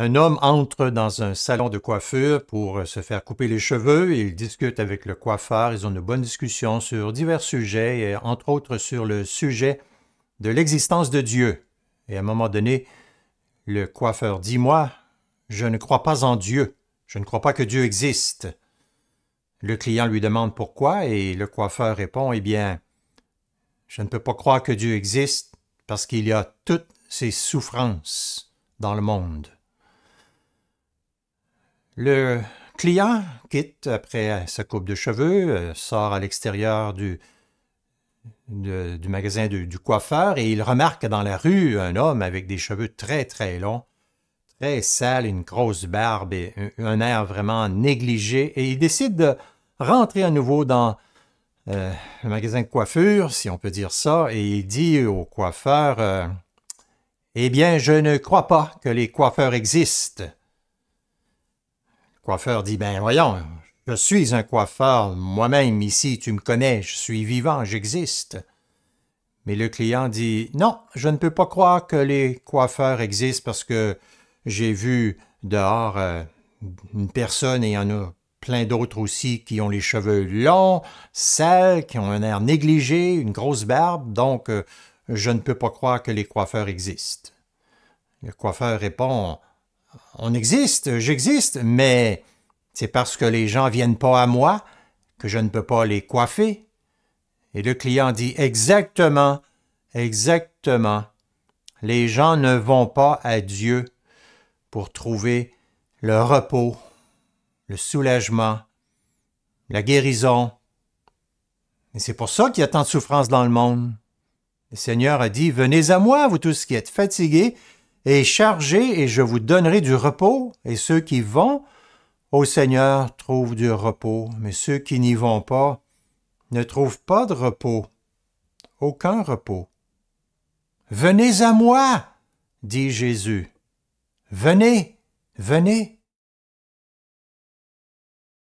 Un homme entre dans un salon de coiffure pour euh, se faire couper les cheveux. Il discute avec le coiffeur. Ils ont une bonne discussion sur divers sujets, et entre autres sur le sujet de l'existence de Dieu. Et à un moment donné, le coiffeur dit Moi, je ne crois pas en Dieu. Je ne crois pas que Dieu existe. Le client lui demande pourquoi et le coiffeur répond Eh bien, je ne peux pas croire que Dieu existe parce qu'il y a toutes ces souffrances dans le monde. Le client quitte après sa coupe de cheveux, euh, sort à l'extérieur du, magasin du coiffeur et il remarque dans la rue un homme avec des cheveux très très longs, très sales, une grosse barbe et un air vraiment négligé et il décide de rentrer à nouveau dans euh, le magasin de coiffure, si on peut dire ça, et il dit au coiffeur euh, Eh bien, je ne crois pas que les coiffeurs existent. Le coiffeur dit Ben voyons, je suis un coiffeur moi-même ici, tu me connais, je suis vivant, j'existe. Mais le client dit Non, je ne peux pas croire que les coiffeurs existent parce que j'ai vu dehors euh, une personne et il y en a plein d'autres aussi qui ont les cheveux longs, sales, qui ont un air négligé, une grosse barbe, donc euh, je ne peux pas croire que les coiffeurs existent. Le coiffeur répond on existe, j'existe, mais c'est parce que les gens viennent pas à moi que je ne peux pas les coiffer. Et le client dit exactement, exactement, les gens ne vont pas à Dieu pour trouver le repos, le soulagement, la guérison. Et c'est pour ça qu'il y a tant de souffrances dans le monde. Le Seigneur a dit, Venez à moi, vous tous qui êtes fatigués et chargez, et je vous donnerai du repos, et ceux qui vont au Seigneur trouvent du repos, mais ceux qui n'y vont pas ne trouvent pas de repos, aucun repos. Venez à moi, dit Jésus. Venez, venez.